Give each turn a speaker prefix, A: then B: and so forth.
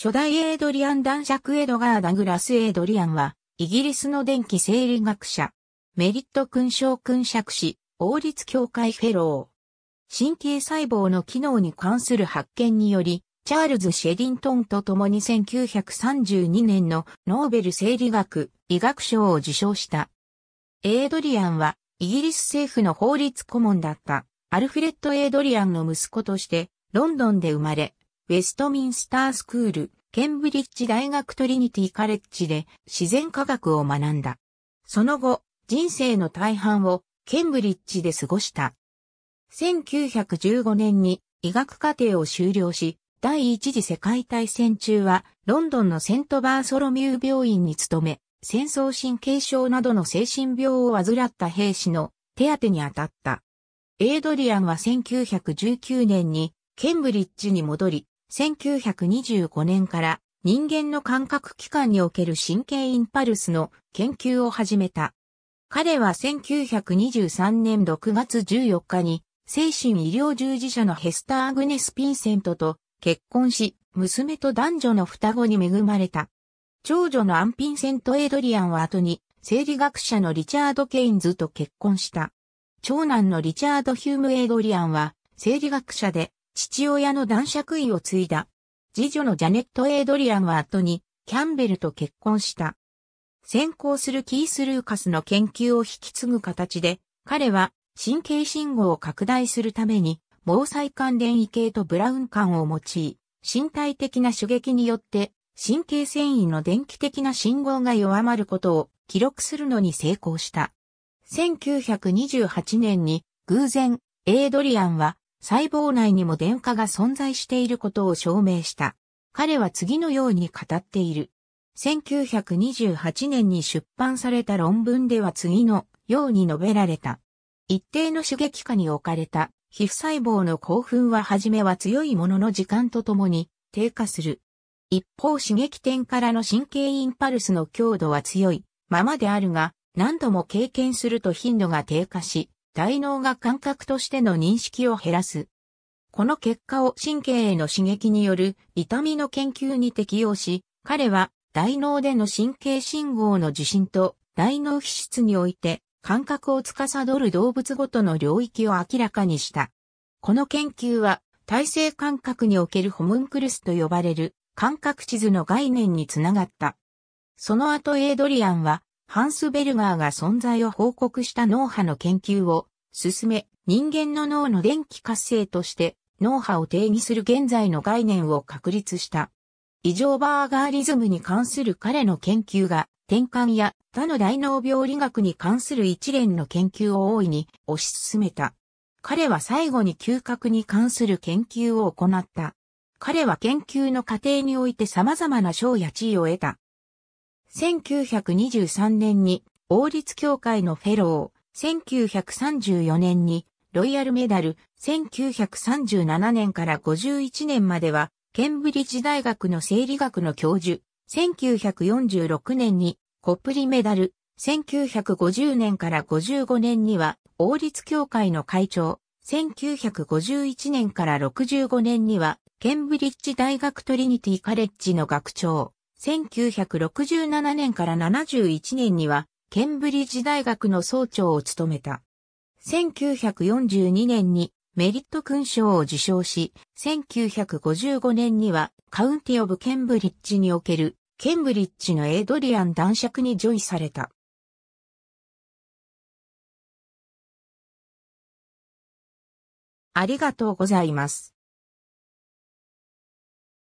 A: 初代エイドリアン男爵エドガー・ダグラス・エイドリアンは、イギリスの電気生理学者、メリット勲章勲爵士、王立協会フェロー。神経細胞の機能に関する発見により、チャールズ・シェリントンと共に1932年のノーベル生理学医学賞を受賞した。エイドリアンは、イギリス政府の法律顧問だった、アルフレッド・エイドリアンの息子として、ロンドンで生まれ、ウェストミンスタースクール、ケンブリッジ大学トリニティカレッジで自然科学を学んだ。その後、人生の大半をケンブリッジで過ごした。1915年に医学課程を修了し、第一次世界大戦中はロンドンのセントバーソロミュー病院に勤め、戦争神経症などの精神病を患った兵士の手当に当たった。エイドリアンは1919年にケンブリッジに戻り、1925年から人間の感覚器官における神経インパルスの研究を始めた。彼は1923年6月14日に精神医療従事者のヘスター・アグネス・ピンセントと結婚し、娘と男女の双子に恵まれた。長女のアン・ピンセント・エイドリアンは後に生理学者のリチャード・ケインズと結婚した。長男のリチャード・ヒューム・エイドリアンは生理学者で父親の男爵位を継いだ。次女のジャネット・エイドリアンは後に、キャンベルと結婚した。先行するキース・ルーカスの研究を引き継ぐ形で、彼は神経信号を拡大するために、毛細管電位系とブラウン管を用い、身体的な刺激によって神経繊維の電気的な信号が弱まることを記録するのに成功した。1928年に偶然、エイドリアンは細胞内にも電化が存在していることを証明した。彼は次のように語っている。1928年に出版された論文では次のように述べられた。一定の刺激下に置かれた皮膚細胞の興奮は初めは強いものの時間とともに低下する。一方刺激点からの神経インパルスの強度は強いままであるが何度も経験すると頻度が低下し大脳が感覚としての認識を減らす。この結果を神経への刺激による痛みの研究に適用し、彼は大脳での神経信号の受信と大脳皮質において感覚を司る動物ごとの領域を明らかにした。この研究は体制感覚におけるホムンクルスと呼ばれる感覚地図の概念につながった。その後エイドリアンはハンスベルガーが存在を報告した脳波の研究を進め、人間の脳の電気活性として脳波を定義する現在の概念を確立した。異常バーガーリズムに関する彼の研究が転換や他の大脳病理学に関する一連の研究を大いに推し進めた。彼は最後に嗅覚に関する研究を行った。彼は研究の過程において様々な賞や地位を得た。1923年に王立協会のフェロー、1934年にロイヤルメダル、1937年から51年までは、ケンブリッジ大学の生理学の教授、1946年にコプリメダル、1950年から55年には王立協会の会長、1951年から65年にはケンブリッジ大学トリニティカレッジの学長、1967年から71年には、ケンブリッジ大学の総長を務めた。1942年にメリット勲章を受章し、1955年にはカウンティオブ・ケンブリッジにおけるケンブリッジのエイドリアン男爵にジョイされた。ありがとうございます。